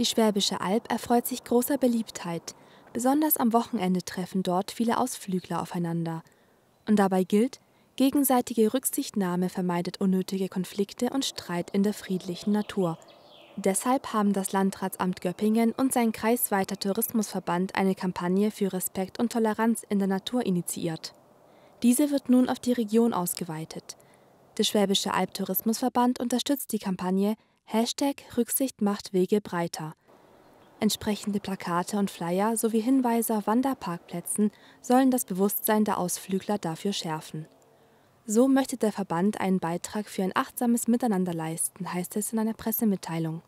Die Schwäbische Alb erfreut sich großer Beliebtheit. Besonders am Wochenende treffen dort viele Ausflügler aufeinander. Und dabei gilt, gegenseitige Rücksichtnahme vermeidet unnötige Konflikte und Streit in der friedlichen Natur. Deshalb haben das Landratsamt Göppingen und sein kreisweiter Tourismusverband eine Kampagne für Respekt und Toleranz in der Natur initiiert. Diese wird nun auf die Region ausgeweitet. Der Schwäbische Albtourismusverband unterstützt die Kampagne, Hashtag Rücksicht macht Wege breiter. Entsprechende Plakate und Flyer sowie Hinweise auf Wanderparkplätzen sollen das Bewusstsein der Ausflügler dafür schärfen. So möchte der Verband einen Beitrag für ein achtsames Miteinander leisten, heißt es in einer Pressemitteilung.